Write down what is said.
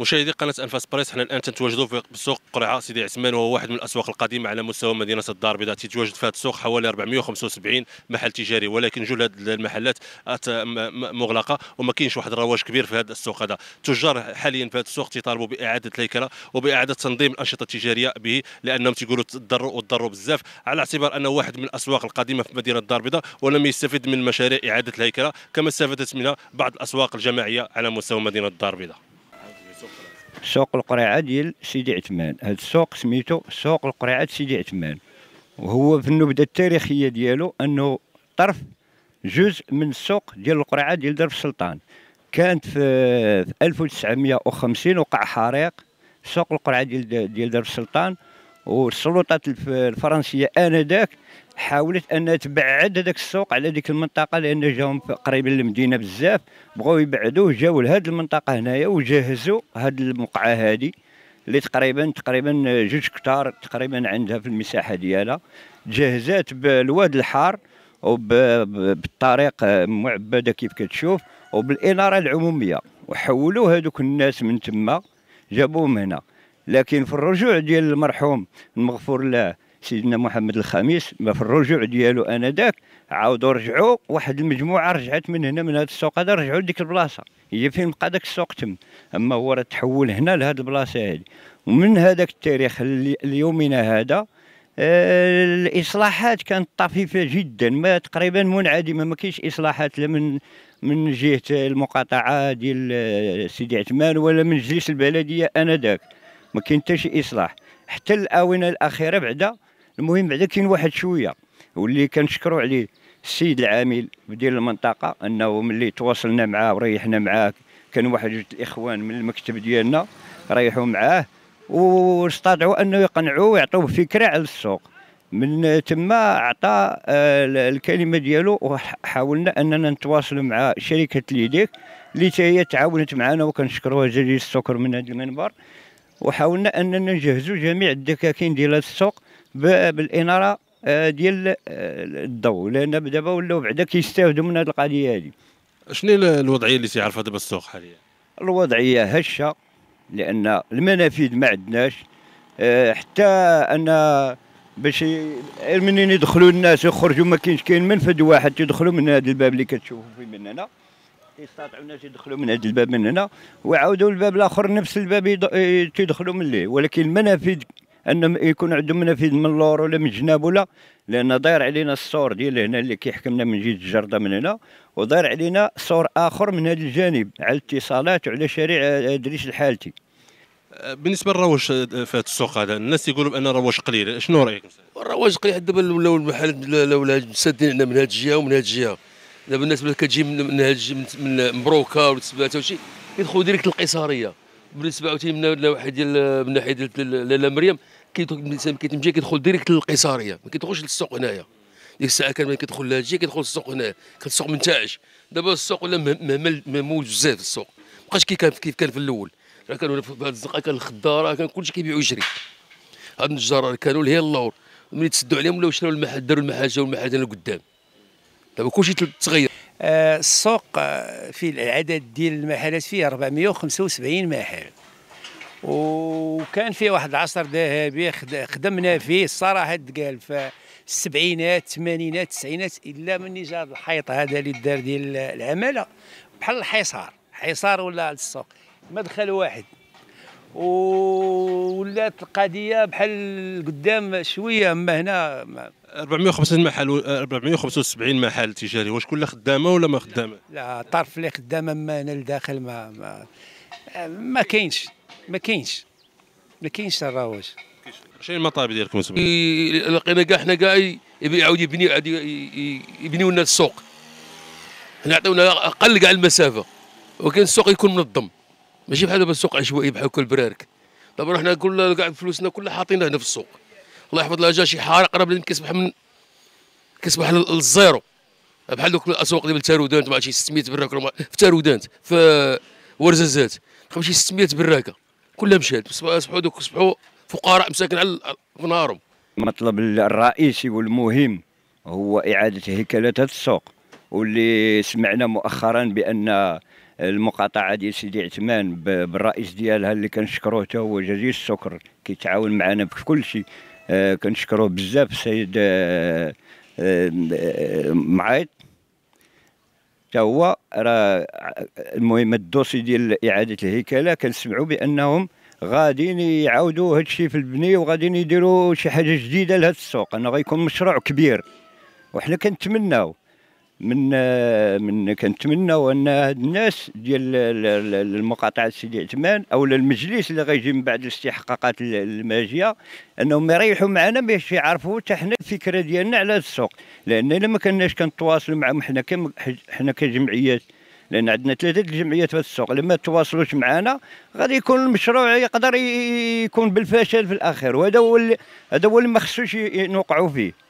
مشاهدي قناة أنفاس بريس حنا الآن تنتواجدوا في سوق قرعة سيدي عثمان وهو واحد من الأسواق القديمة على مستوى مدينة الدار البيضاء تتواجد في هذا السوق حوالي 475 محل تجاري ولكن جل هذه المحلات مغلقة وما كاينش واحد الرواج كبير في هذا السوق هذا التجار حاليا في هذا السوق تيطالبوا بإعادة الهيكلة وبإعادة تنظيم الأنشطة التجارية به لأنهم تيقولوا تضروا وتضروا بزاف على اعتبار أنه واحد من الأسواق القديمة في مدينة الدار البيضاء ولم يستفد من مشاريع إعادة الهيكلة كما استفادت منها بعض الأسواق الجماعية على مستوى مدينة الدار البيضاء سوق القريعه ديال سيدي عثمان هذا السوق سميتو سوق القريعه سيدي عثمان وهو في النبذه التاريخيه ديالو انه طرف جزء من السوق ديال القريعه ديال درب السلطان كانت في 1950 وقع حريق سوق القرعه ديال ديال درب السلطان والسلطات الفرنسيه انذاك حاولت انها تبعد هذاك السوق على ديك المنطقه لان جاهم قريب للمدينه بزاف بغاو يبعدوه جاو لهاد المنطقه هنايا وجهزوا هاد المقعه هادي اللي تقريبا تقريبا جوج كتار تقريبا عندها في المساحه ديالها تجهزات بالواد الحار وبالطريق معبده كيف كتشوف وبالاناره العموميه وحولوا هذوك الناس من تما جابوهم هنا لكن في الرجوع ديال المرحوم المغفور له سيدنا محمد الخامس ما في الرجوع ديالو انذاك عاودوا رجعوا واحد المجموعه رجعت من هنا من هذا السوق هذا رجعوا لديك البلاصه هي فين بقى داك السوق تم اما هو راه تحول هنا لهذ البلاصه هذه ومن هذاك التاريخ ليومنا هذا آه، الاصلاحات كانت طفيفه جدا ما تقريبا منعدمه ما كاينش اصلاحات لا من من جهه المقاطعه ديال آه، سيدي عثمان ولا من مجلس البلديه انذاك ما كاين حتى شي اصلاح حتى الاونه الاخيره بعدا المهم بعدا كاين واحد شويه واللي كنشكروا عليه السيد العامل مدير المنطقه انه ملي تواصلنا معاه وريحنا معاه كان واحد جوج الاخوان من المكتب ديالنا ريحوا معاه واستطاعوا انه يقنعوه ويعطوه فكره على السوق من تما عطى آه، الكلمه ديالو وحاولنا اننا نتواصلوا مع شركه ليديك اللي هي تعاونت معنا وكنشكروها جديد السكر من هذا المنبر وحاولنا اننا نجهزوا جميع الدكاكين ديال السوق بالاناره آه، ديال آه، الضوء لان دابا ولاو بعدا كيستافدوا من هذه القضيه هذه شنو الوضعيه اللي تيعرفها دابا السوق حاليا الوضعيه هشه لان المنافذ ما عندناش آه، حتى انا باش منين يدخلوا الناس يخرجوا ما كاينش كاين منفذ واحد تيدخلوا من هذا الباب اللي كتشوفوا فيه من هنا يستطيعوا الناس يدخلوا من هذا الباب من هنا ويعاودوا الباب الاخر نفس الباب تيدخلوا من ليه ولكن المنافذ ان يكون عندهم منافذ من اللور ولا من الجناب ولا لان داير علينا السور ديال هنا اللي كيحكمنا من جهه الجرده من هنا وداير علينا سور اخر من هذا الجانب على الاتصالات وعلى شارع آه، دريس الحالتي بالنسبه للرواج آه، في هذا السوق هذا الناس يقولوا بان الرواج قليل شنو رايك الرواج قليل دابا ولاو المحلات ولا مسدين عندنا من هذه الجهه ومن هذه الجهه دابا الناس ملي كتجي من من من مبروكه وتسبات وشي يدخلوا ديريكت القيصريه بالنسبه عاوتاني من واحد ديال آه، من ناحيه لاله مريم كيتمشي كيدخل ديريكت للقيصريه ما كيدخلش للسوق هنايا ديك الساعه كان ملي كيدخل لهادشي كيدخل للسوق هنايا كان السوق منتعش دابا السوق ولا مهمل مهمول بزاف السوق مابقاش كي كان كيف كان في الاول راه كانوا في هاد الزنقه كان الخضاره كان كلشي كيبيع ويشري هاد النجار كانوا لهي اللور ملي تسدوا عليهم ولاو شراو المحل داروا المحل جاو المحل لقدام دابا كلشي تغير آه، السوق آه، في العدد ديال المحلات فيه 475 محل وكان فيه واحد العصر ذهبي خدمنا فيه الصراحه تقال في السبعينات الثمانينات التسعينات الا من جا الحيط هذا اللي دار ديال العماله بحال الحصار حصار ولا على السوق مدخل واحد ولات القضيه بحال قدام شويه اما هنا 450 محل 475 محل تجاري واش كلها خدامه ولا ما خدامه؟ لا الطرف اللي خدامه اما هنا لداخل ما ما, ما كاينش ما كاينش ما كاينش الرواج شنو المطالب ديالكم لقينا كاع حنا كاع يعاود يبني يبنيو لنا السوق حنا عطيونا اقل كاع المسافه ولكن السوق يكون منظم ماشي بحال دابا السوق عشوائي بحال كل برارك دابا حنا كل كاع فلوسنا كلها حاطينها هنا في السوق الله يحفظ لها جا شي حارق راه لين كيصبح من كيصبح للزيرو بحال دوك الاسواق ديال تارودانت مع شي 600 براكه في تارودانت في ورزازات شي 600 براكه كلها مشات اصبحوا دوك اصبحوا فقراء مساكن على نارهم المطلب الرئيسي والمهم هو إعادة هيكلة هذا السوق واللي سمعنا مؤخرا بأن المقاطعة ديال سيدي عثمان بالرئيس ديالها اللي كنشكروه حتى هو جزيل الشكر كيتعاون معنا في كل شيء آه، كنشكروه بزاف السيد آه، آه، معايط حتى هو راه المهم الدوسي ديال اعاده الهيكله كنسمعوا بانهم غاديين يعاودوا هذا الشيء في البني وغاديين يديروا شي حاجه جديده لهذا السوق انه غيكون مشروع كبير وحنا كنتمناو من آه، من كنتمناو ان هاد الناس ديال المقاطعه سيدي عثمان او المجلس اللي غيجي من بعد الاستحقاقات الماجيه انهم يريحوا معنا باش يعرفوا حتى حنا الفكره ديالنا على السوق لان الا ما كناش كنتواصلوا معهم حنا كم حنا كجمعيات لان عندنا ثلاثه الجمعيات في السوق لما تواصلوش معنا غادي يكون المشروع يقدر يكون بالفشل في الاخر وهذا هو هذا هو اللي ما خصوش نوقعوا فيه